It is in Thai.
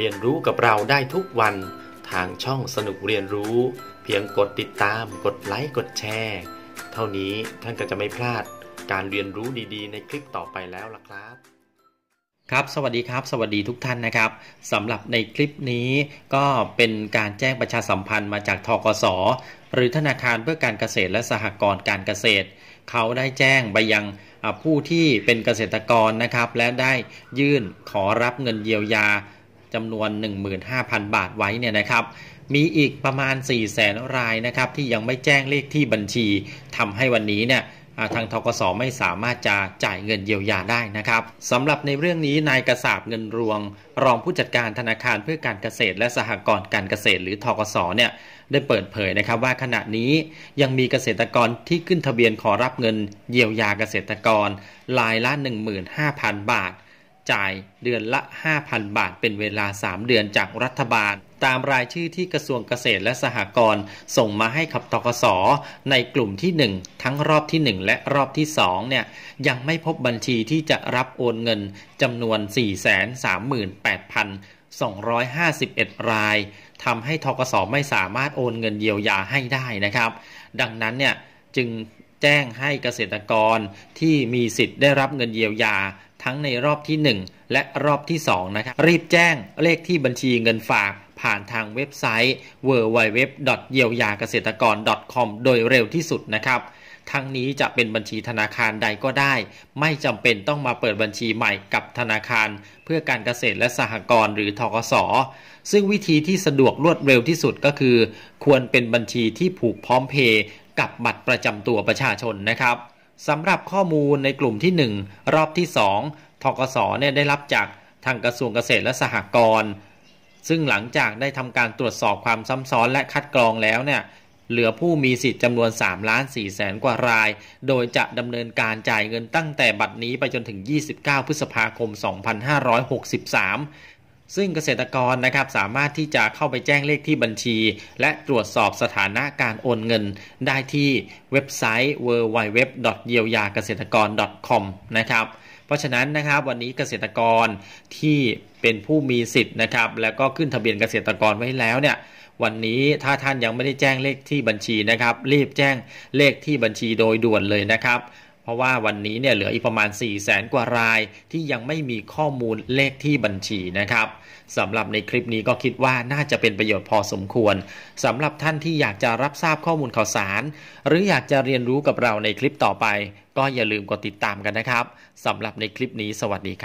เรียนรู้กับเราได้ทุกวันทางช่องสนุกเรียนรู้ เพียงกดติดตามกดไลค์กดแชร์เท่านี้ท่านก็จะไม่พลาดการเรียนรู้ดี ๆ ในคลิปต่อไปแล้วล่ะครับ ครับสวัสดีครับ สวัสดีทุกท่านนะครับสำหรับในคลิปนี้ก็เป็นการแจ้งประชาสัมพันธ์มาจากทกสหรือธนาคารเพื่อการเกษตรและสหกรณ์การเกษตร เขาได้แจ้งไปยังผู้ที่เป็นเกษตรกรนะครับและได้ยื่นขอรับเงินเยียวยาจำนวน 15,000 บาทไว้เนี่ยนะครับ มีอีกประมาณ4 0 0แสนรายนะครับที่ยังไม่แจ้งเลขที่บัญชีทำให้วันนี้เนี่ยทางทกศไม่สามารถจะ จ่ายเงินเยียวยาได้นะครับสำหรับในเรื่องนี้นายกระสาบเงินรวง รองผู้จัดการธนาคารเพื่อการเกษตรและสหกรณ์การเกษตรหรือทกศเนี่ยได้เปิดเผยนะครับว่าขณะนี้ยังมีเกษตรกรที่ขึ้นทะเบียนขอรับเงินเยียวยาเกษตรกรรายละ15,000บาทจ่ายเดือนละ 5,000 บาทเป็นเวลา 3 เดือนจากรัฐบาล ตามรายชื่อที่กระทรวงเกษตรและสหกรณ์ส่งมาให้ขับตกสในกลุ่มที่ 1 ทั้งรอบที่ 1 และรอบที่2เนี่ยยังไม่พบบัญชีที่จะรับโอนเงินจำนวน 438,251 รายทำให้ทกสไม่สามารถโอนเงินเยียวยาให้ได้นะครับ ดังนั้นเนี่ยจึงแจ้งให้เกษตรกรที่มีสิทธิ์ได้รับเงินเยียวยาทั้งในรอบที่ 1 และรอบที่ 2 นะครับ รีบแจ้งเลขที่บัญชีเงินฝากผ่านทางเว็บไซต์ www. เยียวยาเกษตรกร .com โดยเร็วที่สุดนะครับทั้งนี้จะเป็นบัญชีธนาคารใดก็ได้ ไม่จำเป็นต้องมาเปิดบัญชีใหม่กับธนาคาร เพื่อการเกษตรและสหกรณ์หรือทกศซึ่งวิธีที่สะดวกรวดเร็วที่สุดก็คือ ควรเป็นบัญชีที่ผูกพร้อมเพย์กับบัตรประจำตัวประชาชนนะครับสำหรับข้อมูลในกลุ่มที่ 1 รอบที่2ทกศเนี่ยได้รับจากทางกระทรวงเกษตรและสหกรณ์ซึ่งหลังจากได้ทำการตรวจสอบความซ้ำซ้อนและคัดกรองแล้วเนี่ยเหลือผู้มีสิทธิ์จำนวน3ล้าน4แสนกว่าราย โดยจะดำเนินการจ่ายเงินตั้งแต่บัดนี้ไปจนถึง 29พฤษภาคม 2563ซึ่งเกษตรกรนะครับสามารถที่จะเข้าไปแจ้งเลขที่บัญชี และตรวจสอบสถานะการโอนเงินได้ที่เว็บไซต์ w w w y e a ว y a เ a s e t a k o r c o m นะครับ เพราะฉะนั้นนะครับ วันนี้เกษตรกรที่เป็นผู้มีสิทธิ์นะครับ แล้วก็ขึ้นทะเบียนเกษตรกรไว้แล้วเนี่ย วันนี้ถ้าท่านยังไม่ได้แจ้งเลขที่บัญชีนะครับ รีบแจ้งเลขที่บัญชีโดยด่วนเลยนะครับเพราะว่าวันนี้เนี่ยเหลืออีกประมาณ4ี่แสนกว่าราย ที่ยังไม่มีข้อมูลเลขที่บัญชีนะครับสำหรับในคลิปนี้ก็คิดว่าน่าจะเป็นประโยชน์พอสมควรสำหรับท่านที่อยากจะรับทราบข้อมูลข่าวสาร หรืออยากจะเรียนรู้กับเราในคลิปต่อไป ก็อย่าลืมกดติดตามกันนะครับสำหรับในคลิปนี้สวัสดีครับ